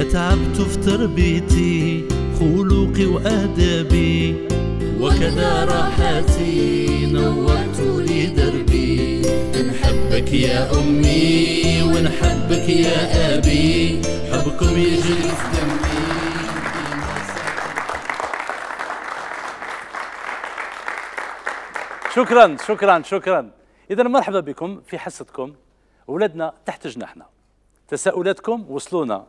أتعبت في تربيتي خلوقي وأدبي وكذا راحتي نورت لي دربي نحبك يا أمي ونحبك يا أبي حبكم يجري في دمي شكرا شكرا شكرا إذا مرحبا بكم في حصتكم ولادنا تحت جناحنا تساؤلاتكم وصلونا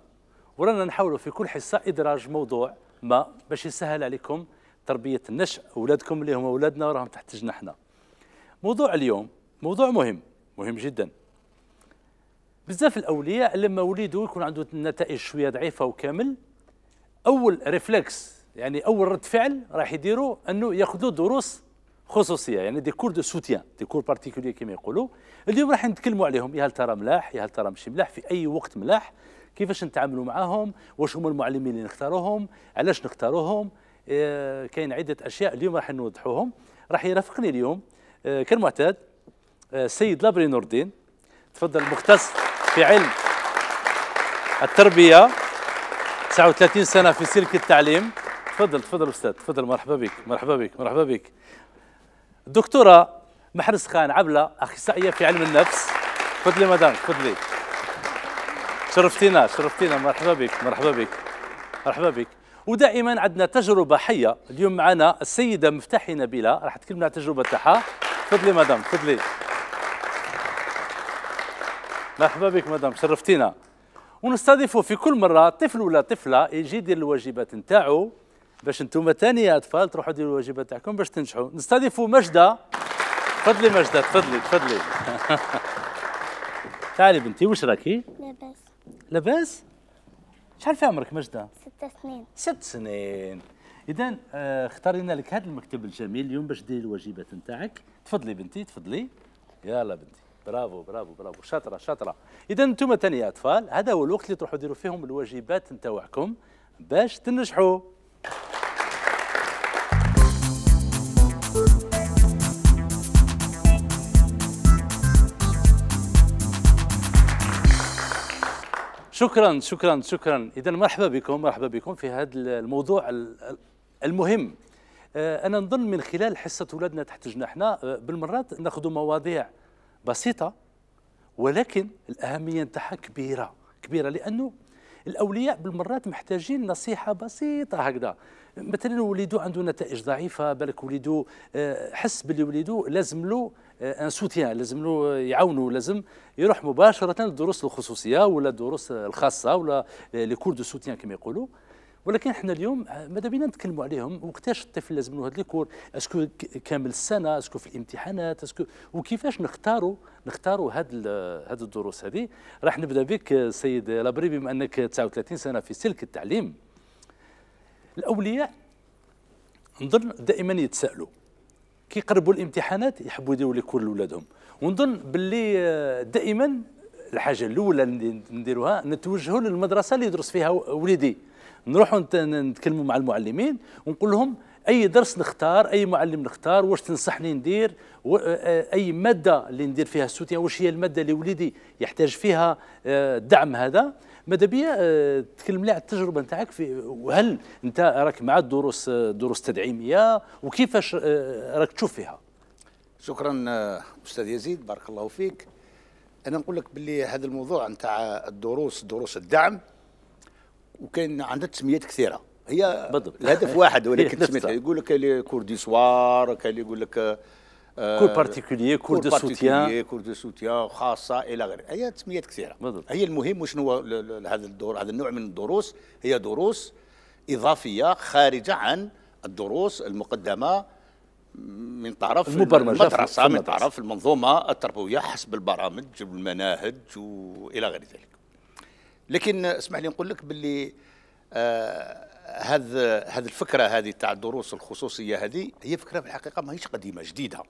ورانا نحاولوا في كل حصه ادراج موضوع ما باش يسهل عليكم تربيه النشء اولادكم اللي هم اولادنا وراهم تحت جناحنا موضوع اليوم موضوع مهم مهم جدا بزاف الاولياء لما وليده يكون عنده نتائج شويه ضعيفه وكامل اول ريفلكس يعني اول رد فعل راح يديروا انه ياخذوا دروس خصوصيه يعني دي كور دو سوتيان دي كور بارتيكولير كما يقولوا اليوم راح نتكلموا عليهم يا هل ترى ملاح يا هل ترى مش ملاح في اي وقت ملاح كيفاش نتعاملوا معاهم واش هما المعلمين اللي نختاروهم علاش نختاروهم آه، كاين عده اشياء اليوم راح نوضحوهم راح يرافقني اليوم آه، كالمعتاد آه، السيد لابري نور الدين تفضل مختص في علم التربيه 39 سنه في سلك التعليم تفضل تفضل استاذ تفضل مرحبا بك مرحبا بك مرحبا بك الدكتوره محرز خان عبله اخصائيه في علم النفس تفضلي مدام تفضلي شرفتينا شرفتينا مرحبا بك مرحبا بك مرحبا بك ودائما عندنا تجربه حيه اليوم معنا السيده مفتاحي نبيله راح تكلمنا على التجربه تاعها تفضلي مدام تفضلي مرحبا بك مدام شرفتينا ونستضيف في كل مره طفل ولا طفله يجي يدير الواجبات نتاعو باش انتم ثاني يا اطفال تروحوا ديروا الواجبات تاعكم باش تنجحوا نستضيفوا مجدة تفضلي مجدة تفضلي تفضلي تعالي بنتي واش راكي لاباس؟ شحال في عمرك مجدة؟ ست سنين ست سنين إذا آه، اختارينا لك هذا المكتب الجميل اليوم باش ديري الواجبات نتاعك تفضلي بنتي تفضلي يلا بنتي برافو برافو برافو شاطرة شاطرة إذا أنتم ثاني أطفال هذا هو الوقت اللي تروحوا ديروا فيهم الواجبات نتاعكم باش تنجحوا شكرا شكرا شكرا اذا مرحبا بكم مرحبا بكم في هذا الموضوع المهم آه، انا نظن من خلال حصه اولادنا تحت جناحنا آه، بالمرات ناخذ مواضيع بسيطه ولكن الاهميه نتاعها كبيره كبيره لانه الاولياء بالمرات محتاجين نصيحه بسيطه هكذا مثلا وليدو عنده نتائج ضعيفه بالك وليدو آه، حس باللي وليدو لازم له آه، ان سوتيان لازم له يعاونوا لازم يروح مباشره للدروس الخصوصيه ولا الدروس الخاصه ولا لي كور دو سوتيان كما يقولوا ولكن احنا اليوم آه، ماذا بينا نتكلموا عليهم وقتاش الطفل لازم له لي الكور اسكو كامل السنه اسكو في الامتحانات اسكو وكيفاش نختاروا نختاروا هذه هذه الدروس هذه راح نبدا بك سيد لابري بما انك 39 سنه في سلك التعليم الاولياء نظن دائما يتساءلوا كيقربوا الامتحانات يحبوا يديروا لي كل ولادهم ونظن باللي آه، دائما الحاجه الاولى اللي نديروها نتوجهوا للمدرسه اللي يدرس فيها وليدي نروحوا نتكلموا مع المعلمين ونقول لهم اي درس نختار اي معلم نختار واش تنصحني ندير آه، آه، اي ماده اللي ندير فيها السوتيا واش هي الماده اللي وليدي يحتاج فيها الدعم هذا ماذا بيا آه، تكلم لي على التجربه نتاعك في وهل انت راك مع الدروس آه، دروس تدعيميه وكيفاش آه، راك تشوف فيها شكرا استاذ يزيد بارك الله فيك انا نقول لك باللي هذا الموضوع نتاع الدروس دروس الدعم وكاين عندها تسميات كثيره هي بالضبط الهدف واحد ولكن تسميتها يقول لك كور دي سوار يقول لك كور بارتيكولي كور دو سوتيان كور دو سوتيان خاصه الى غيره هي تسميات كثيره بالضبط. هي المهم وشنو هذا الدور هذا النوع من الدروس هي دروس اضافيه خارجه عن الدروس المقدمه من طرف المبرمجه المدرسه من طرف المنظومه التربويه حسب البرامج والمناهج والى غير ذلك لكن اسمح لي نقول لك باللي آه هذه الفكره هذه تاع الدروس الخصوصيه هذه هي فكره في الحقيقه ماهيش قديمه جديده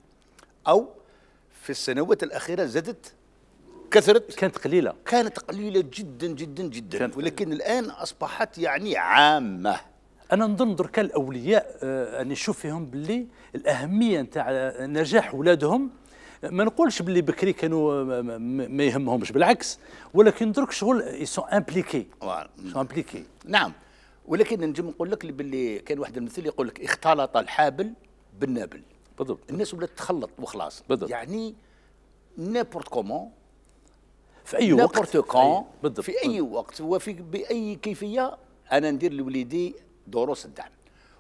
او في السنوات الاخيره زادت كثرت كانت قليله كانت قليله جدا جدا جدا ولكن الان اصبحت يعني عامه انا نظن درك الاولياء آه، اني نشوف فيهم باللي الاهميه نتاع نجاح ولادهم ما نقولش باللي بكري كانوا ما يهمهمش بالعكس ولكن درك شغل سو امبليكي سو امبليكي نعم ولكن نجم نقول لك باللي كان واحد المثل يقول لك اختلط الحابل بالنابل بالضبط الناس ولات تخلط وخلاص بالضبط يعني نيبورت كومون في اي وقت كون بالضبط في اي وقت وفي باي كيفيه انا ندير لوليدي دروس الدعم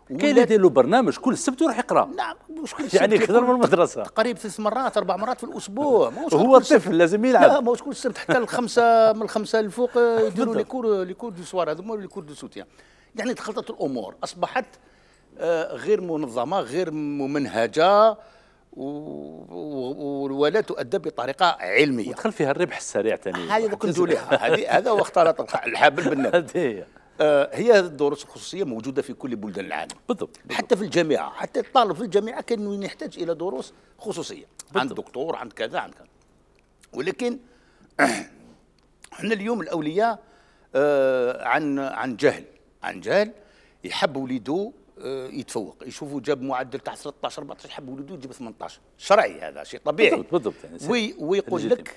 كاين اللي يدير له برنامج كل سبت ويروح يقرا نعم مش كل سبت يعني يخدم من المدرسه تقريبا ثلاث مرات اربع مرات في الاسبوع هو طفل لازم يلعب لا ماهوش كل سبت حتى الخمسه من الخمسه الفوق يديروا لي كور لي كور دو سوار هذوما لي كور دو سوتيان يعني تخلطت الامور اصبحت آه، غير منظمه غير ممنهجه ولا تؤدى بطريقه علميه ودخل فيها الربح السريع ثاني هذه كنت هذه هذا واختلط الحبل بالنار هي الدروس آه، الخصوصيه موجوده في كل بلدان العالم بالضبط, حتى في الجامعه حتى الطالب في الجامعه كان يحتاج الى دروس خصوصيه عند دكتور عند كذا عند كذا ولكن احنا اليوم الاولياء آه، عن عن جهل عن جهل يحب وليده آه، يتفوق يشوفوا جاب معدل تاع 13 14 حب ولده يجيب 18 شرعي هذا شيء طبيعي بالضبط بالضبط يعني وي ويقول يعني لك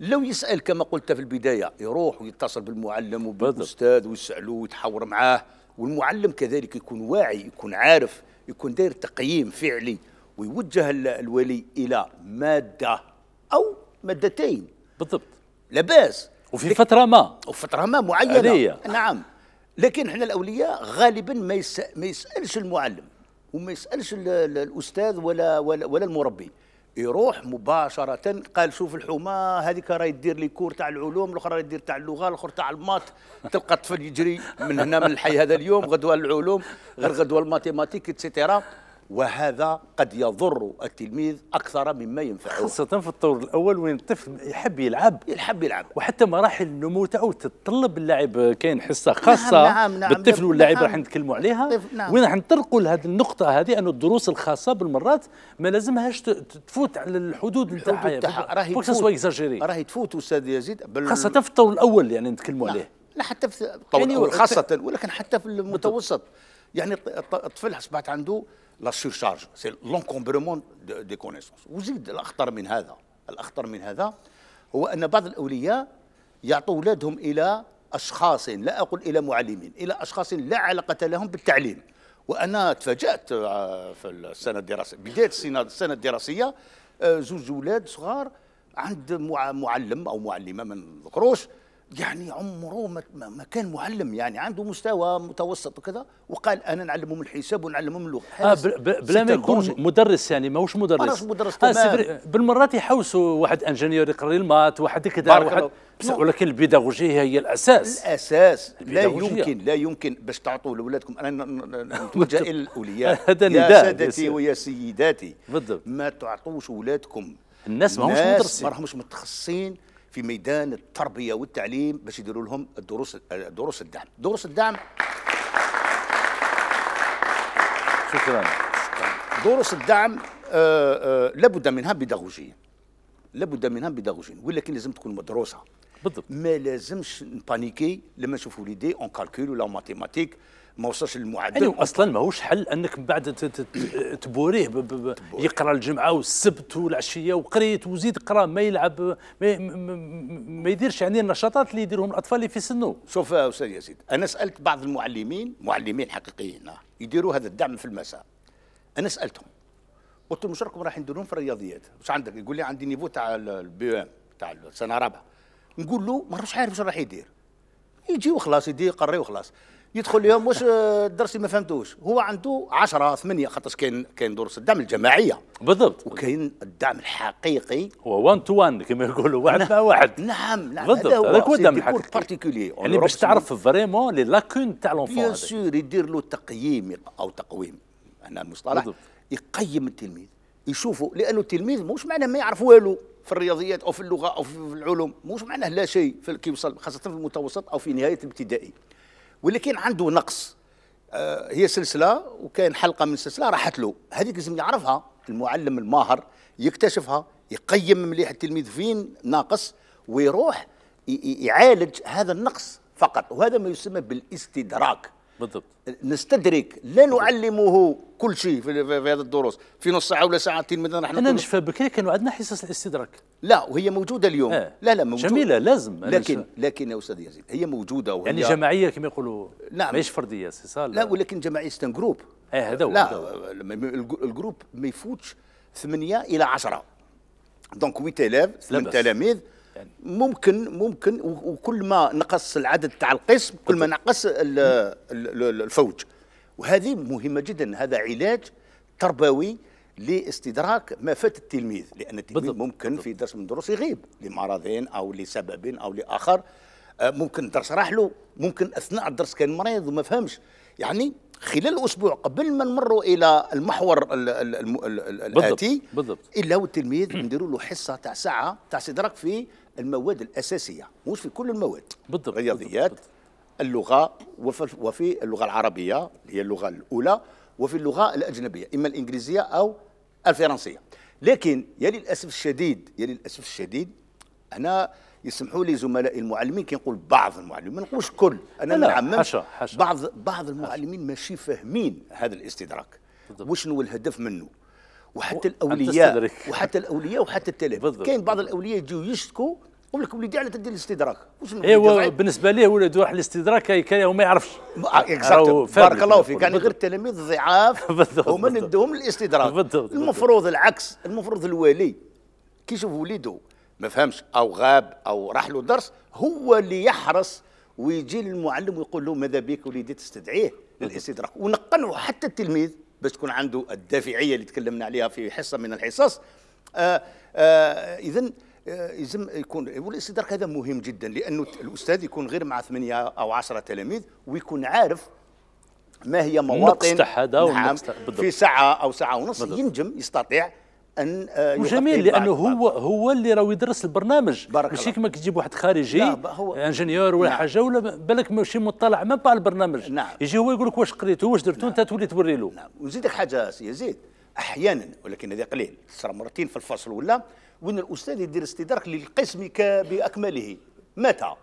لو يسال كما قلت في البدايه يروح ويتصل بالمعلم وبالاستاذ ويسالوه ويتحاور معاه والمعلم كذلك يكون واعي يكون عارف يكون داير تقييم فعلي ويوجه الولي الى ماده او مادتين بالضبط لاباس وفي فتره ما وفي فتره ما معينه عليا. نعم لكن حنا الاولياء غالبا ما ما يسالش المعلم وما يسالش الاستاذ ولا ولا, ولا المربي يروح مباشرة قال شوف الحومة هذيك راهي دير لي كور تاع العلوم الأخرى راهي دير تاع اللغة الأخرى تاع المات تلقى الطفل يجري من هنا من الحي هذا اليوم غدوة العلوم غير غدوة الماتيماتيك اتسيتيرا وهذا قد يضر التلميذ اكثر مما ينفعه خاصه في الطور الاول وين الطفل يحب يلعب يحب يلعب وحتى مراحل النمو تاعو تتطلب اللاعب كاين حصه نعم، خاصه نعم نعم, نعم، بالطفل نعم، واللاعب راح نتكلموا عليها طيب، نعم وين راح نطرقوا لهذه النقطه هذه انه الدروس الخاصه بالمرات ما لازمهاش تفوت على الحدود نتاعها يعني. راهي تفوت راهي تفوت استاذ يزيد خاصه في الطور الاول يعني نتكلموا عليه لا حتى في الطور يعني الاول خاصه ولكن حتى في المتوسط يعني الطفل اصبحت عنده لا سورشارج سي لونكومبرمون دي كونيسونس وزيد الاخطر من هذا الاخطر من هذا هو ان بعض الاولياء يعطوا اولادهم الى اشخاص لا اقول الى معلمين الى اشخاص لا علاقه لهم بالتعليم وانا تفاجات في السنه الدراسيه بدايه السنه الدراسيه زوج اولاد صغار عند معلم او معلمه ما نذكروش يعني عمره ما, كان معلم يعني عنده مستوى متوسط وكذا وقال انا نعلمهم الحساب ونعلمهم اللغه آه بلا ما يكون مدرس يعني ماهوش مدرس ماهوش مدرس آه، تمام آه بالمرات يحوسوا واحد انجينير يقري المات واحد كذا واحد نعم. ولكن البيداغوجيه هي الاساس الاساس لا يمكن لا يمكن باش تعطوا لاولادكم انا نتوجه الى الاولياء هذا نداء يا سادتي ويا سيداتي بالضبط ما تعطوش اولادكم الناس ماهوش مدرسين ماهوش متخصصين في ميدان التربيه والتعليم باش يديروا لهم الدروس دروس الدعم دروس الدعم شكرا دروس الدعم آه، آه، لابد منها بيداغوجيه لابد منها بيداغوجيه ولكن لازم تكون مدروسه بالضبط ما لازمش نبانيكي لما نشوفوا ليدي اون كالكول ولا ماتيماتيك ما وصلش للمعدل يعني اصلا ماهوش حل انك من بعد تبوريه يقرا الجمعه والسبت والعشيه وقريت وزيد قرا ما يلعب ما يديرش يعني النشاطات اللي يديرهم الاطفال اللي في سنه شوف استاذ يزيد انا سالت بعض المعلمين معلمين حقيقيين يديروا هذا الدعم في المساء انا سالتهم قلت لهم واش راكم رايحين نديرون في الرياضيات واش عندك يقول لي عندي نيفو تاع البي ام تاع السنه الرابعه نقول له ما عارف واش راح يدير يجي وخلاص يدير يقري وخلاص يدخل لهم واش آه، الدرس اللي ما فهمتوش هو عنده 10 8 خاطر كاين كاين دروس الدعم الجماعيه بالضبط وكاين الدعم الحقيقي هو 1 تو وان كما يقولوا واحد نعم. مع واحد نعم نعم بالضبط هذا هو الدعم الحقيقي يعني باش تعرف فريمون لي لاكون تاع لونفون بيان سور يدير له تقييم او تقويم هنا المصطلح بالضبط. يقيم التلميذ يشوفوا لانه التلميذ مش معناه ما يعرف والو في الرياضيات او في اللغه او في العلوم مش معناه لا شيء في كيوصل خاصه في المتوسط او في نهايه الابتدائي واللي كاين عنده نقص آه، هي سلسله وكاين حلقه من سلسله راحت له هذيك لازم يعرفها المعلم الماهر يكتشفها يقيم مليح التلميذ فين ناقص ويروح يعالج هذا النقص فقط وهذا ما يسمى بالاستدراك بالضبط نستدرك لا نعلمه كل شيء في, في, في هذه الدروس في نص ساعه ولا ساعتين مثلا نحن انا نشفى بكري كانوا عندنا حصص الاستدراك لا وهي موجوده اليوم آه. لا لا موجوده جميله لازم لكن لكن يا استاذ يزيد هي موجوده وهي يعني جماعيه كما يقولوا نعم ماهيش فرديه صالح لا ولكن جماعيه ستان جروب اه هذا هو لا الجروب ما يفوتش ثمانيه الى عشره دونك 8 الاف 8 تلاميذ يعني. ممكن ممكن وكل ما نقص العدد تاع القسم كل ما نقص الفوج وهذه مهمه جدا هذا علاج تربوي لاستدراك ما فات التلميذ لان التلميذ بالضبط. ممكن بالضبط. في درس من الدروس يغيب لمرضين او لسبب او لاخر آه، ممكن الدرس راح له ممكن اثناء الدرس كان مريض وما فهمش يعني خلال اسبوع قبل ما نمروا الى المحور الـ الـ الـ الـ الاتي بالضبط. بالضبط. الا والتلميذ نديروا له حصه تاع ساعه تاع استدراك في المواد الاساسيه مش في كل المواد بالضبط الرياضيات بالضبط. اللغه وفي اللغه العربيه هي اللغه الاولى وفي اللغه الاجنبيه اما الانجليزيه او الفرنسيه لكن يا للاسف الشديد يا للاسف الشديد انا يسمحوا لي زملائي المعلمين كنقول بعض المعلمين ما نقولش كل انا ما نعممش بعض بعض المعلمين ماشي فاهمين هذا الاستدراك وشنو الهدف منه وحتى الاولياء وحتى الاولياء وحتى التلاميذ كاين بعض الاولياء يجيو يشتكوا يقول لك وليدي على تدير الاستدراك ايوا بالنسبه ليه ولاد واحد الاستدراك كان وما يعرفش آه، بارك الله فيك يعني غير التلاميذ ضعاف هما عندهم الاستدراك بالضبط المفروض العكس المفروض الوالي كي يشوف وليده ما فهمش او غاب او راح له درس هو اللي يحرص ويجي للمعلم ويقول له ماذا بك وليدي تستدعيه للاستدراك ونقنعه حتى التلميذ باش تكون عنده الدافعيه اللي تكلمنا عليها في حصه من الحصص آه، آه، اذا آه، يلزم يكون والاستدراك هذا مهم جدا لانه الاستاذ يكون غير مع ثمانيه او عشرة تلاميذ ويكون عارف ما هي مواطن نعم في ساعه او ساعه ونص بالضبط. ينجم يستطيع ان وجميل آه، لانه هو هو اللي راه يدرس البرنامج بارك ماشي كما تجيب واحد خارجي انجنيور ولا نعم. حاجه ولا بالك ماشي مطلع ما على البرنامج نعم. يجي هو يقول لك واش قريتو واش درتو انت نعم. تولي توري له نعم ونزيدك حاجه سي يزيد احيانا ولكن هذا قليل صرا مرتين في الفصل ولا وين الاستاذ يدير استدراك للقسم باكمله متى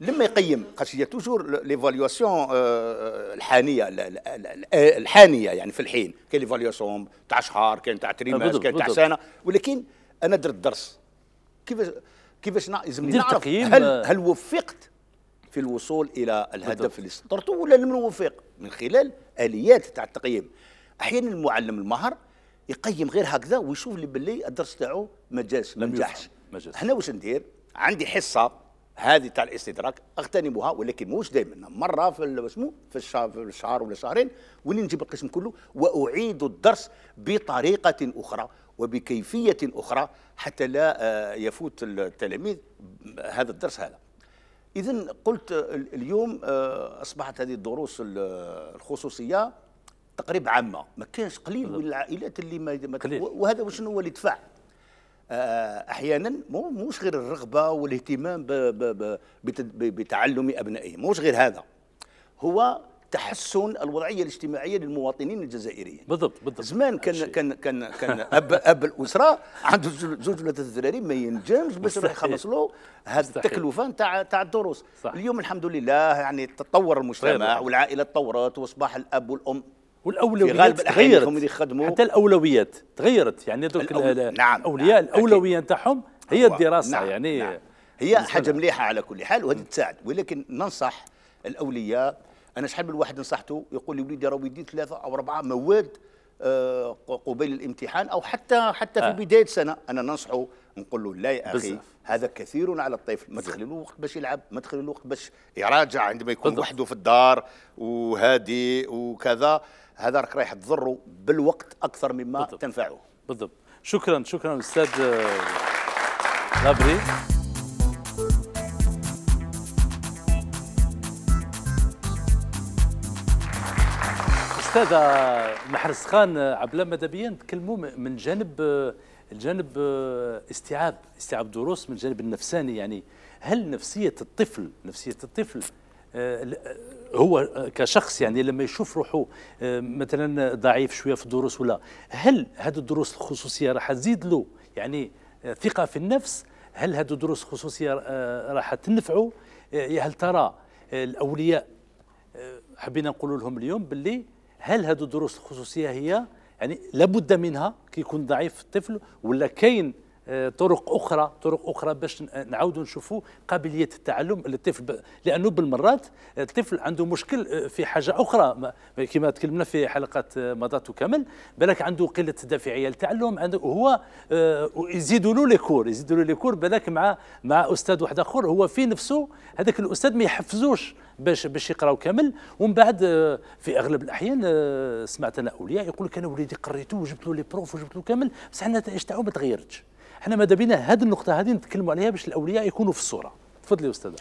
لما يقيم خاطر هي توجور ليفاليواسيون الحانيه الحانيه يعني في الحين كاين ليفاليواسيون تاع شهر كاين تاع تريماس آه، كاين تاع سنه ولكن انا درت درس كيفاش كيفاش يلزمني نعرف هل هل وفقت في الوصول الى الهدف اللي سطرته ولا لم نوفق من خلال اليات تاع التقييم احيانا المعلم المهر يقيم غير هكذا ويشوف اللي باللي الدرس تاعو ما جاش ما نجحش حنا واش ندير عندي حصه هذه تاع الاستدراك اغتنمها ولكن مش دائما مره في اسمه في الشهر في الشهر ولا شهرين وين نجيب القسم كله واعيد الدرس بطريقه اخرى وبكيفيه اخرى حتى لا آه، يفوت التلاميذ هذا الدرس هذا اذا قلت اليوم آه، اصبحت هذه الدروس الخصوصيه تقريبا عامه ما كانش قليل من العائلات اللي ما قليل. وهذا وشنو هو اللي دفع آه، احيانا مش غير الرغبه والاهتمام بتعلم ابنائهم مش غير هذا هو تحسن الوضعيه الاجتماعيه للمواطنين الجزائريين بالضبط بالضبط زمان كان كان كان كان اب اب الاسره عنده زوج ولا ثلاثه دراري ما ينجمش باش يروح يخلص له هذه التكلفه نتاع نتاع الدروس اليوم الحمد لله يعني تطور المجتمع والعائله تطورت واصبح الاب والام والاولويات في غالب تغيرت هم اللي يخدموا حتى الاولويات تغيرت يعني دوك الأول... نعم،, نعم الاولياء نعم الاولويه نتاعهم هي الدراسه نعم يعني نعم هي حاجه مليحه على كل حال وهذه تساعد ولكن ننصح الاولياء انا شحال من واحد نصحته يقول لي وليدي راه يدي ثلاثه او اربعه مواد آه، قبيل الامتحان او حتى حتى في آه. بدايه سنه انا ننصحه نقول له لا يا اخي بزرف. هذا كثير على الطفل ما تخلي له وقت باش يلعب ما تخلي له وقت باش يراجع عندما يكون وحده في الدار وهادي وكذا هذا راك رايح تضره بالوقت اكثر مما بالضبط. تنفعه بالضبط شكرا شكرا استاذ آه، لابري استاذ آه، محرس خان آه، عبد مدبيان تكلموا من جانب الجانب استيعاب استيعاب دروس من الجانب النفساني يعني هل نفسيه الطفل نفسيه الطفل هو كشخص يعني لما يشوف روحه آه، مثلا ضعيف شويه في الدروس ولا هل هذه الدروس الخصوصيه راح تزيد له يعني آه، ثقه في النفس هل هذه الدروس الخصوصيه آه، راح تنفعه هل ترى الاولياء حبينا نقول لهم اليوم باللي هل هذه الدروس الخصوصيه هي يعني لابد منها كيكون ضعيف الطفل ولا كاين آه، طرق اخرى طرق اخرى باش آه، نعاودوا نشوفوا قابليه التعلم للطفل لانه بالمرات الطفل عنده مشكل آه، في حاجه اخرى كما تكلمنا في حلقات مضات وكمل بالك عنده قله دافعيه للتعلم عنده هو يزيدوا له لي كور يزيدوا له لي كور بالك مع مع استاذ واحد اخر هو في نفسه هذاك الاستاذ ما يحفزوش باش باش يقراو كامل ومن بعد في اغلب الاحيان سمعت انا اولياء يقول لك انا وليدي قريته وجبت له لي بروف وجبت له كامل بصح النتائج تاعو ما تغيرتش احنا ماذا بينا هذه النقطه هذه نتكلموا عليها باش الاولياء يكونوا في الصوره تفضلي استاذه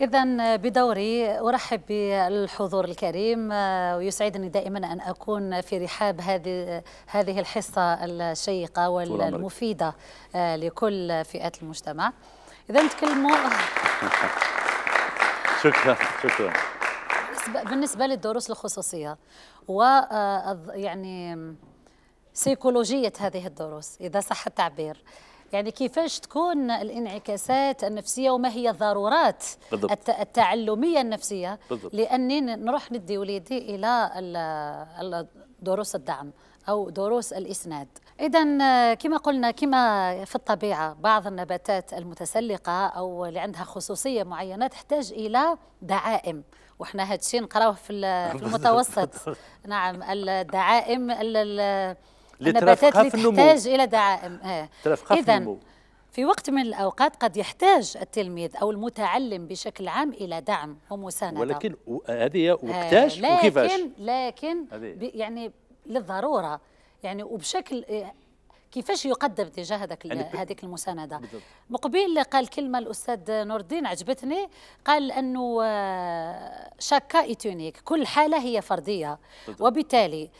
إذا بدوري أرحب بالحضور الكريم آه، ويسعدني دائما أن أكون في رحاب هذه آه، هذه الحصة الشيقة والمفيدة آه، لكل فئات المجتمع. إذا نتكلموا شكرا شكرا بالنسبة للدروس الخصوصية و يعني سيكولوجية هذه الدروس إذا صح التعبير يعني كيفاش تكون الانعكاسات النفسية وما هي الضرورات بالضبط. التعلمية النفسية بالضبط. لأني نروح ندي وليدي إلى دروس الدعم أو دروس الإسناد إذا كما قلنا كما في الطبيعة بعض النباتات المتسلقة أو اللي عندها خصوصية معينة تحتاج إلى دعائم وإحنا هذا الشيء نقراوه في المتوسط نعم الدعائم في النمو تحتاج إلى دعائم آه. ترفقها في النمو في وقت من الأوقات قد يحتاج التلميذ أو المتعلم بشكل عام إلى دعم ومساندة ولكن هذه آه، وقتاش لكن وكيفاش لكن يعني للضرورة يعني وبشكل آه، كيفاش يقدم تجاه هذاك يعني هذيك المسانده بالضبط. مقبل قال كلمه الاستاذ نور الدين عجبتني قال انه شاكا ايتونيك كل حاله هي فرديه بالضبط. وبالتالي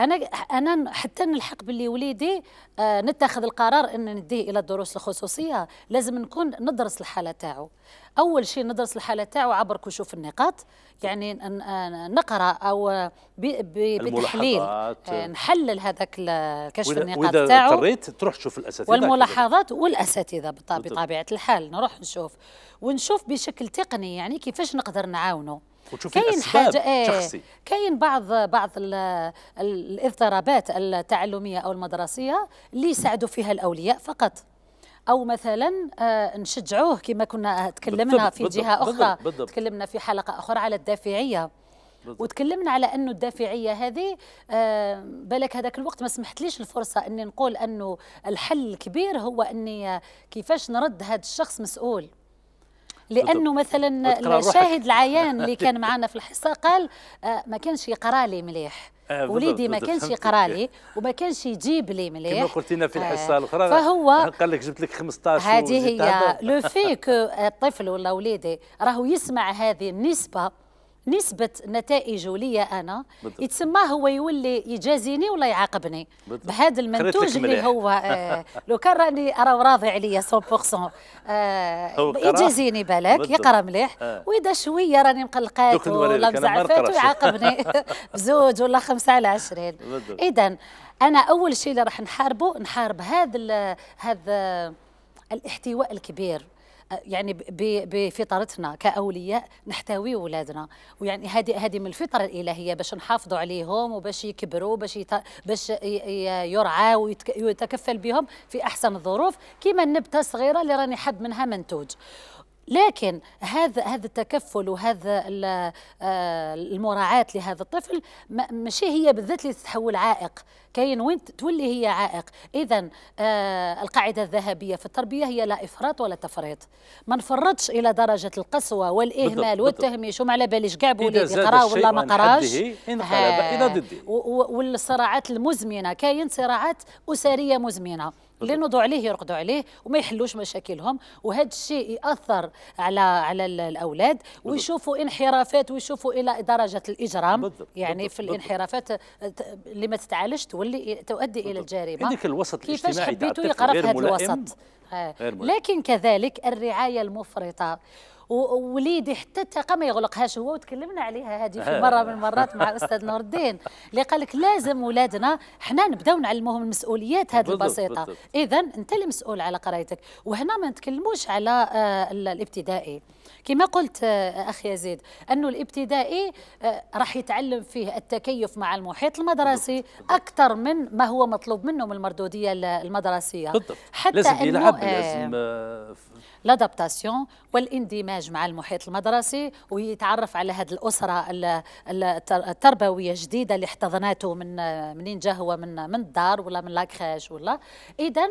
انا انا حتى نلحق باللي وليدي آه نتخذ القرار ان نديه الى الدروس الخصوصيه لازم نكون ندرس الحاله تاعو اول شيء ندرس الحاله تاعو عبر كشوف النقاط يعني آه، نقرا او بتحليل آه، نحلل هذاك كشف النقاط تاعو اضطريت تروح تشوف الاساتذه والملاحظات والاساتذه بطبيعه الحال نروح نشوف ونشوف بشكل تقني يعني كيفاش نقدر نعاونه وتشوفي كاين حاجه إيه شخصي كاين بعض بعض الاضطرابات التعلميه او المدرسيه اللي يساعدوا فيها الاولياء فقط او مثلا آه، نشجعوه كما كنا تكلمنا في جهه اخرى بالضبط بالضبط تكلمنا في حلقه اخرى على الدافعيه بالضبط. وتكلمنا على انه الدافعيه هذه آه بالك هذاك الوقت ما سمحتليش الفرصه اني نقول انه الحل الكبير هو اني كيفاش نرد هذا الشخص مسؤول لانه مثلا الشاهد العيان اللي كان معنا في الحصه قال آه، ما كانش يقرا لي مليح آه، وليدي ما كانش يقرا لي وما كانش يجيب لي مليح كما قلت لنا في آه، الحصه آه الاخرى فهو قال لك جبت لك 15 هذه هي لو في الطفل ولا وليدي راهو يسمع هذه النسبه نسبه نتائجه ليا انا يتسمى هو يولي يجازيني ولا يعاقبني بهذا المنتوج اللي هو آه، لو كان راني راه راضي عليا 100% آه يجازيني بالك يقرا مليح آه. واذا شويه راني مقلقات ولا مزعفات ويعاقبني بزوج ولا خمسه على عشرين اذا انا اول شيء اللي راح نحاربه نحارب هذا هذا الاحتواء الكبير يعني بفطرتنا كاولياء نحتوي اولادنا ويعني هذه هذه من الفطره الالهيه باش نحافظوا عليهم وباش يكبروا باش باش يرعاوا ويتكفل بهم في احسن الظروف كيما النبته الصغيره اللي راني حد منها منتوج لكن هذا هذا التكفل وهذا آه، المراعاة لهذا الطفل ماشي هي بالذات اللي تتحول عائق كاين وين تولي هي عائق اذا آه، القاعده الذهبيه في التربيه هي لا افراط ولا تفريط ما نفرطش الى درجه القسوه والاهمال والتهميش وما على باليش كاع بوليدي قرا ولا ما قراش انقلب الى ضده والصراعات المزمنه كاين صراعات اسريه مزمنه اللي نوضوا عليه يرقدوا عليه وما يحلوش مشاكلهم وهذا الشيء ياثر على على الاولاد ويشوفوا انحرافات ويشوفوا الى درجه الاجرام بالضبط. يعني بالضبط. في الانحرافات اللي ما تتعالجش تولي تؤدي بالضبط. الى الجريمه عندك الوسط كيفاش حبيتوا يقرا في هذا الوسط آه. لكن كذلك الرعايه المفرطه ووليدي حتى الثقه ما يغلقهاش هو وتكلمنا عليها هذه في آه. مره من المرات مع الاستاذ نور الدين اللي قال لك لازم ولادنا حنا نبداو نعلموهم المسؤوليات هذه البسيطه اذا انت اللي مسؤول على قرايتك وهنا ما نتكلموش على آه، الابتدائي كما قلت آه، أخ يزيد أنه الابتدائي آه، راح يتعلم فيه التكيف مع المحيط المدرسي أكثر من ما هو مطلوب منه من المردودية المدرسية بالضبط. حتى لازم يلعب آه، لازم لادابتاسيون والاندماج مع المحيط المدرسي ويتعرف على هذه الأسرة التربوية الجديدة اللي احتضناته من منين جا هو من من الدار ولا من لاكخاج ولا إذا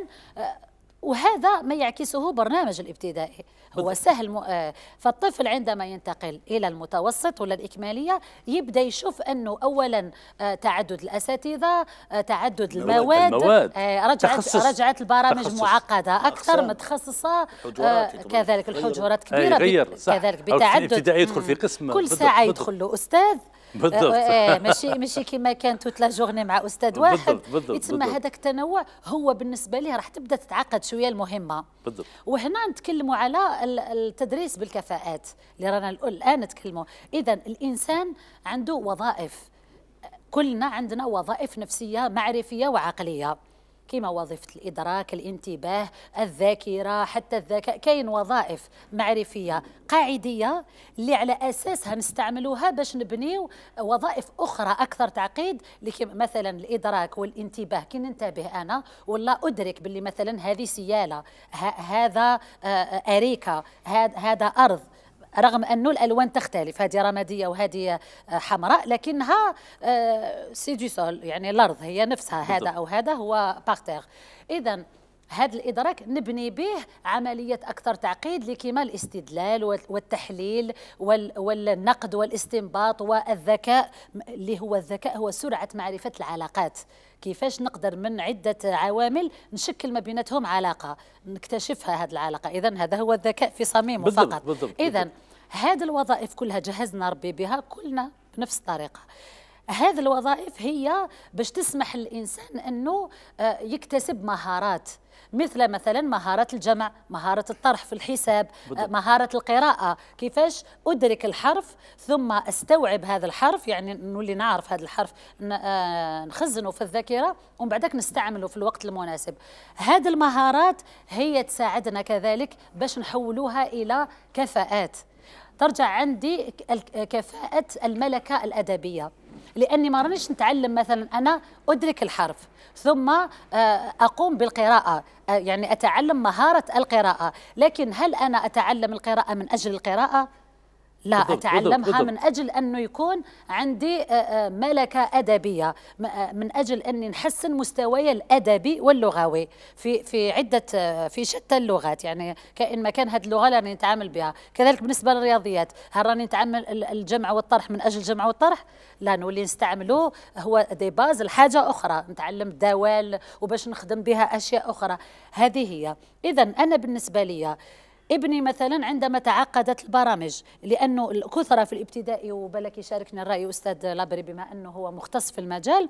وهذا ما يعكسه برنامج الابتدائي هو سهل م... آه، فالطفل عندما ينتقل إلى المتوسط ولا الإكمالية يبدأ يشوف أنه أولا آه، تعدد الأساتذة آه، تعدد المواد, المواد. رجعت, تخصص. رجعت البرامج تخصص. معقدة أكثر أقسام. متخصصة كذلك الحجرات كبيرة غير. كذلك بتعدد الابتدائي يدخل في قسم كل ساعة يدخل له أستاذ بالضبط آه،, آه،, آه ماشي ماشي كما كانت توت جورني مع استاذ واحد بالضبط بالضبط يتسمى هذاك التنوع هو بالنسبه ليه راح تبدا تتعقد شويه المهمه بالضبط وهنا نتكلموا على التدريس بالكفاءات اللي رانا الان نتكلموا اذا الانسان عنده وظائف كلنا عندنا وظائف نفسيه معرفيه وعقليه كما وظيفة الإدراك الانتباه الذاكرة حتى الذكاء كاين وظائف معرفية قاعدية اللي على أساسها نستعملوها باش نبنيو وظائف أخرى أكثر تعقيد مثلا الإدراك والانتباه كي ننتبه أنا ولا أدرك باللي مثلا هذه سيالة هذا آه، آه، أريكة هذا أرض رغم أنه الألوان تختلف هذه رمادية وهذه آه، حمراء لكنها سي دي سول يعني الأرض هي نفسها هذا أو هذا هو باغتيغ إذا هذا الادراك نبني به عمليه اكثر تعقيد لكما الاستدلال والتحليل والنقد والاستنباط والذكاء اللي هو الذكاء هو سرعه معرفه العلاقات كيفاش نقدر من عده عوامل نشكل ما بيناتهم علاقه نكتشفها هذه العلاقه اذا هذا هو الذكاء في صميمه بالضبط فقط اذا هذه الوظائف كلها جهزنا ربي بها كلنا بنفس الطريقه هذه الوظائف هي باش تسمح للانسان انه آه، يكتسب مهارات مثل مثلا مهارة الجمع مهارة الطرح في الحساب آه، مهارة القراءة كيفاش أدرك الحرف ثم أستوعب هذا الحرف يعني نولي نعرف هذا الحرف آه، نخزنه في الذاكرة ومن بعدك نستعمله في الوقت المناسب هذه المهارات هي تساعدنا كذلك باش نحولوها إلى كفاءات ترجع عندي كفاءة الملكة الأدبية لاني ما رانيش نتعلم مثلا انا ادرك الحرف ثم آه، اقوم بالقراءه آه، يعني اتعلم مهاره القراءه لكن هل انا اتعلم القراءه من اجل القراءه لا أتعلمها من أجل أنه يكون عندي آه، آه، ملكة أدبية آه، من أجل أني نحسن مستواي الأدبي واللغوي في في عدة في شتى اللغات يعني كأن ما كان هذه اللغة اللي راني نتعامل بها كذلك بالنسبة للرياضيات هل راني نتعامل الجمع والطرح من أجل الجمع والطرح لا نولي نستعمله هو دي باز الحاجة أخرى نتعلم دوال وباش نخدم بها أشياء أخرى هذه هي إذا أنا بالنسبة لي ابني مثلا عندما تعقدت البرامج لانه الكثره في الابتدائي وبلك يشاركنا الراي استاذ لابري بما انه هو مختص في المجال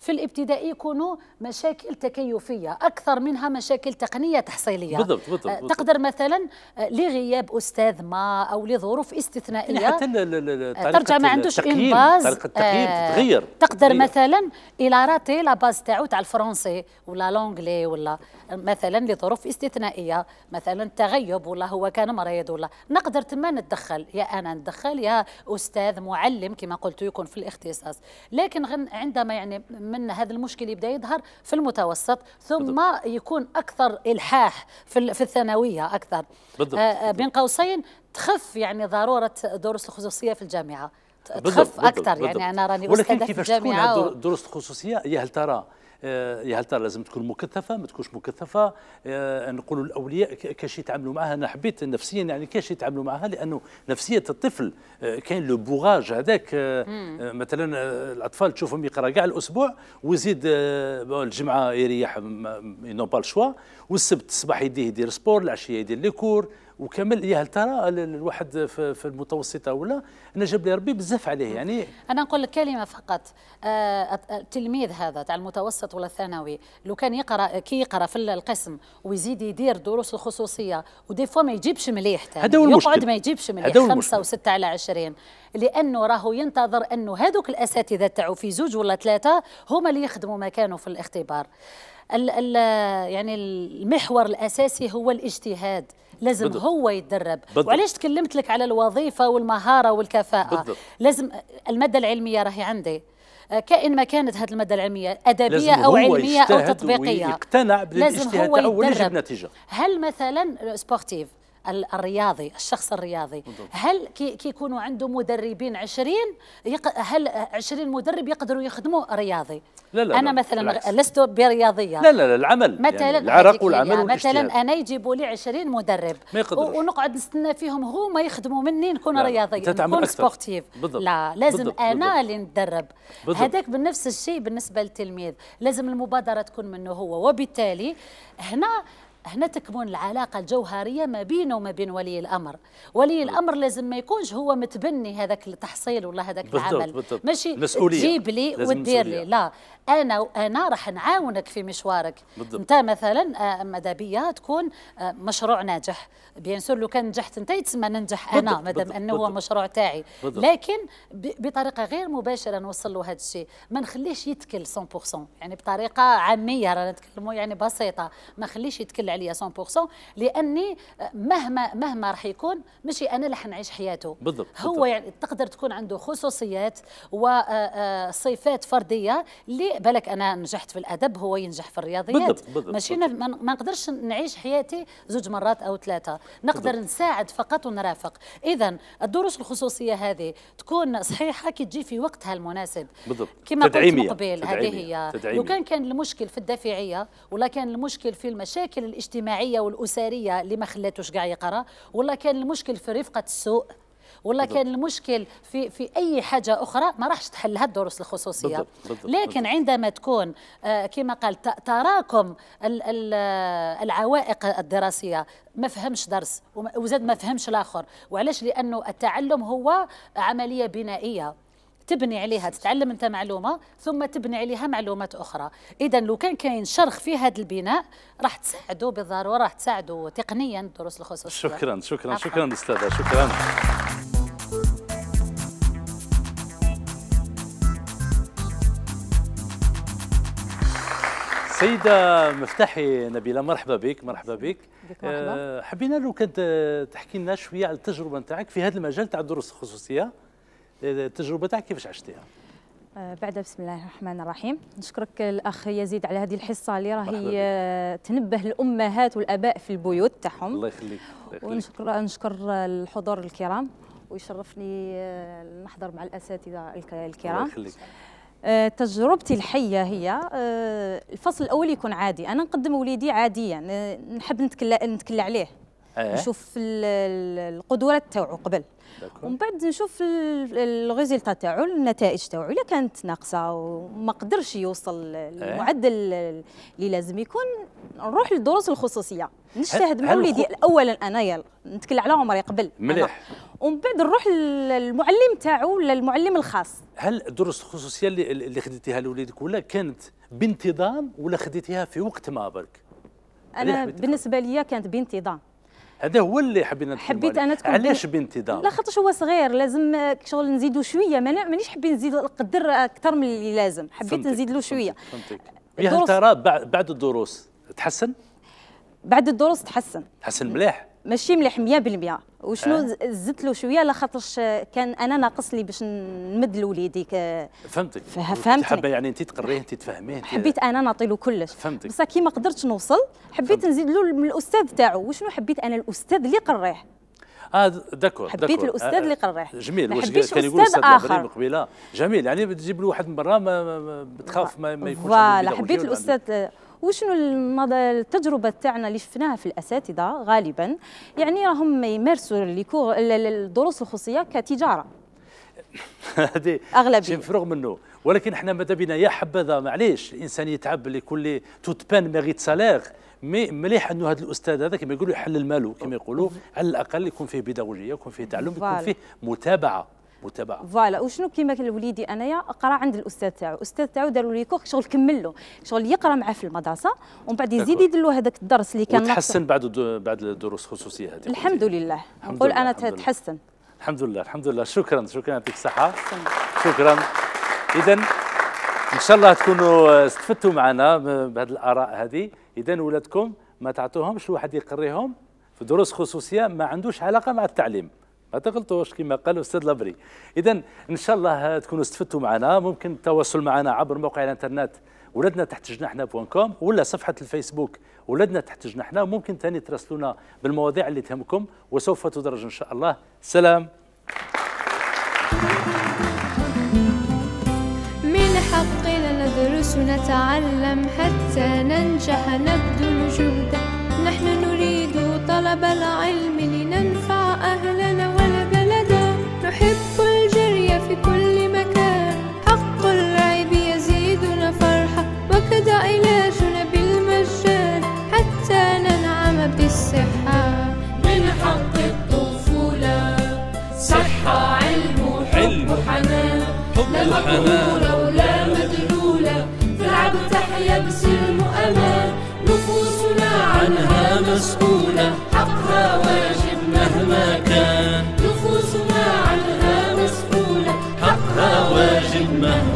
في الابتدائي يكونوا مشاكل تكيفيه اكثر منها مشاكل تقنيه تحصيليه بالضبط بالضبط, آه، تقدر مثلا آه، لغياب استاذ ما او لظروف استثنائيه يعني حتى آه، ترجع ما عندوش التقييم. إنباز طريقه التقييم آه تتغير تقدر تغير. مثلا الى راتي لا باز تاعو تاع الفرنسي ولا لونجلي ولا مثلا لظروف استثنائيه مثلا تغيب ولا هو كان مريض ولا نقدر تما نتدخل يا انا ندخل يا استاذ معلم كما قلت يكون في الاختصاص لكن عندما يعني من هذا المشكل يبدا يظهر في المتوسط ثم بالضبط. يكون اكثر الحاح في, في الثانويه اكثر بالضبط. آه، آه، بين قوسين تخف يعني ضروره دروس الخصوصيه في الجامعه تخف اكثر يعني بالضبط. يعني انا راني استاذه في الجامعه ولكن كيفاش تكون و... دروس الخصوصيه يا هل ترى يا آه، هل ترى لازم تكون مكثفه ما تكونش مكثفه آه، نقولوا الاولياء كاش يتعاملوا معها انا حبيت نفسيا يعني كاش يتعاملوا معها لانه نفسيه الطفل آه، كاين لو بوغاج هذاك مثلا الاطفال تشوفهم يقرا كاع الاسبوع ويزيد الجمعه يريح نو با الشوا والسبت الصباح يديه يدير سبور العشيه يدير ليكور كور وكمل يا إيه، هل ترى الواحد في المتوسطه ولا انا جاب لي ربي بزاف عليه يعني انا نقول لك كلمه فقط آه، آه، التلميذ هذا تاع المتوسط ولا الثانوي لو كان يقرا كي يقرا في القسم ويزيد يدير دروس الخصوصيه ودي فوا ما يجيبش مليح هذا هو المشكل يقعد ما يجيبش مليح خمسه وسته على عشرين لانه راهو ينتظر انه هذوك الاساتذه تاعو في زوج ولا ثلاثه هما اللي يخدموا مكانه في الاختبار ال ال يعني المحور الاساسي هو الاجتهاد لازم بالضبط. هو يتدرب بالضبط. وعلاش تكلمت لك على الوظيفه والمهاره والكفاءه بالضبط. لازم الماده العلميه راهي عندي آه، كائن ما كانت هذه الماده العلميه ادبيه او علميه او تطبيقيه لازم هو يقتنع بالاجتهاد تاعو ونجب نتيجه هل مثلا سبورتيف آه، الرياضي الشخص الرياضي هل هل كي عنده مدربين 20 يق... هل 20 مدرب يقدروا يخدموا رياضي لا لا انا لا مثلا بالعكس. لست برياضيه لا لا لا العمل يعني مثلا يعني العرق والعمل مثلا انا يجيبوا لي 20 مدرب ما و... ونقعد نستنى فيهم هما يخدموا مني نكون رياضي نكون سبورتيف لا لازم بالضبط. انا اللي ندرب هذاك بنفس الشيء بالنسبه للتلميذ لازم المبادره تكون منه هو وبالتالي هنا هنا تكمن العلاقة الجوهرية ما بينه وما بين ولي الأمر ولي الأمر لازم ما يكونش هو متبني هذاك التحصيل ولا هذاك العمل بالضبط. ماشي مسؤولية. تجيب لي وتدير لي لا انا أنا راح نعاونك في مشوارك بالضبط. انت مثلا آه، مدابية تكون آه، مشروع ناجح بيان سور لو كان نجحت انت يتسمى ننجح انا مادام انه هو مشروع تاعي لكن بطريقه غير مباشره نوصل له هذا الشيء ما نخليش يتكل 100% يعني بطريقه عاميه رانا نتكلموا يعني بسيطه ما نخليش يتكل عليا 100% لاني مهما مهما راح يكون ماشي انا اللي حنعيش حياته بالضبط. هو يعني تقدر تكون عنده خصوصيات وصفات آه، آه، فرديه اللي بالك انا نجحت في الادب هو ينجح في الرياضيات بالضبط. بالضبط. ماشي ما نقدرش نعيش حياتي زوج مرات او ثلاثه نقدر نساعد فقط ونرافق إذا الدروس الخصوصية هذه تكون صحيحة كي تجي في وقتها المناسب بالضبط كما قلت من قبل هذه هي لو كان كان المشكل في الدافعية ولا كان المشكل في المشاكل الاجتماعية والأسرية اللي ما خلاتوش قاع يقرا ولا كان المشكل في رفقة السوء ولا بالضبط. كان المشكل في في اي حاجه اخرى ما راحش تحلها الدروس الخصوصيه بالضبط. بالضبط. لكن بالضبط. عندما تكون آه، كما قال تراكم العوائق الدراسيه ما فهمش درس وزاد ما فهمش الاخر وعلاش لانه التعلم هو عمليه بنائيه تبني عليها تتعلم انت معلومه ثم تبني عليها معلومات اخرى اذا لو كان كاين شرخ في هذا البناء راح تساعده بالضروره راح تساعده تقنيا الدروس الخصوصيه شكرا شكرا شكرا استاذه شكرا سيدة مفتاحي نبيلة مرحبا بك مرحبا بك مرحبا. آه، حبينا لو كنت تحكي لنا شوية على التجربة نتاعك في هذا المجال تاع الدروس الخصوصية آه، التجربة تاعك كيفاش عشتيها؟ آه، بعد بسم الله الرحمن الرحيم نشكرك الاخ يزيد على هذه الحصه اللي راهي تنبه الامهات والاباء في البيوت تاعهم الله يخليك ونشكر نشكر الحضور الكرام ويشرفني نحضر مع الاساتذه الكرام الله يخليك آه، تجربتي الحيه هي آه، الفصل الاول يكون عادي انا نقدم وليدي عاديا آه، نحب نتكلى نتكلى عليه إيه. نشوف القدرات تاعو قبل ومن بعد نشوف الريزلتا تاعو النتائج تاعو اذا كانت ناقصه وما قدرش يوصل إيه. المعدل اللي لازم يكون نروح للدروس الخصوصيه نجتهد مع وليدي اولا انا يلا نتكلى على عمري قبل مليح ومن بعد نروح للمعلم تاعو ولا المعلم الخاص هل الدروس الخصوصيه اللي, اللي خديتيها لوليدك ولا كانت بانتظام ولا خديتيها في وقت ما برك انا بالنسبه لي كانت بانتظام هذا هو اللي حبينا حبيت انا تكون علاش بانتظام لا خاطرش هو صغير لازم شغل نزيدو شويه مانيش حابين نزيد نقدر اكثر من اللي لازم حبيت نزيد له شويه فهمتك يا يعني ترى بعد الدروس تحسن بعد الدروس تحسن تحسن مليح ماشي مليح 100% وشنو آه. زدت له شويه لخاطرش كان انا ناقص لي باش نمد لوليدي فهمتك فهمتك حابه يعني انت تقريه انت تفهميه حبيت انا نعطي له كلش فهمتك بصح كي ما قدرتش نوصل حبيت فهمتك. نزيد له من الاستاذ تاعو وشنو حبيت انا الاستاذ اللي قريه اه داكور حبيت الاستاذ آه، اللي آه. قريه جميل واش كان يقول استاذ اخر قبيله جميل يعني تجيب له واحد من برا ما, ما بتخاف ما, ما يكونش فوالا حبيت الاستاذ وشنو التجربه تاعنا اللي شفناها في الاساتذه غالبا يعني راهم يمارسوا الدروس الخصوصيه كتجاره هذه اغلبيه فرغ منه ولكن احنا ماذا بينا يا حبذا معليش الانسان يتعب لكل توتبان ميغيت سالير مي مليح انه هذا الاستاذ هذا كما يقولوا يحلل ماله كما يقولوا على الاقل يكون فيه بيداغوجيه يكون فيه تعلم يكون فيه متابعه متابعه فوالا وشنو كيما وليدي انايا قرا عند الاستاذ تاعو الاستاذ تاعو داروا لي كور شغل كمل له شغل يقرا معاه في المدرسه ومن بعد يزيد يدير له هذاك الدرس اللي كان تحسن بعد بعد الدروس الخصوصيه هذه الحمد لله نقول انا تحسن الحمد لله الحمد لله شكرا شكرا يعطيك الصحه شكرا اذا ان شاء الله تكونوا استفدتوا معنا بهذه الاراء هذه اذا ولادكم ما تعطوهمش واحد يقريهم في دروس خصوصيه ما عندوش علاقه مع التعليم ما تغلطوش كما قال الاستاذ لبري اذا ان شاء الله تكونوا استفدتوا معنا ممكن التواصل معنا عبر موقع الانترنت ولادنا تحت جناحنا بوان كوم ولا صفحه الفيسبوك ولادنا تحت جناحنا ممكن ثاني تراسلونا بالمواضيع اللي تهمكم وسوف تدرج ان شاء الله سلام من حقنا ندرس ونتعلم حتى ننجح نبذل جهدا نحن نريد طلب العلم لننفع نحب الجري في كل مكان حق اللعب يزيدنا فرحة وكذا علاجنا بالمجان حتى ننعم بالصحة من حق الطفولة صحة علم وحب وحنان لا مقبولة ولا مدلولة تلعب تحيا بسلم وأمان نفوسنا عنها مسؤولة حقها واجب مهما كان عنها مسؤولة حقها واجب مهما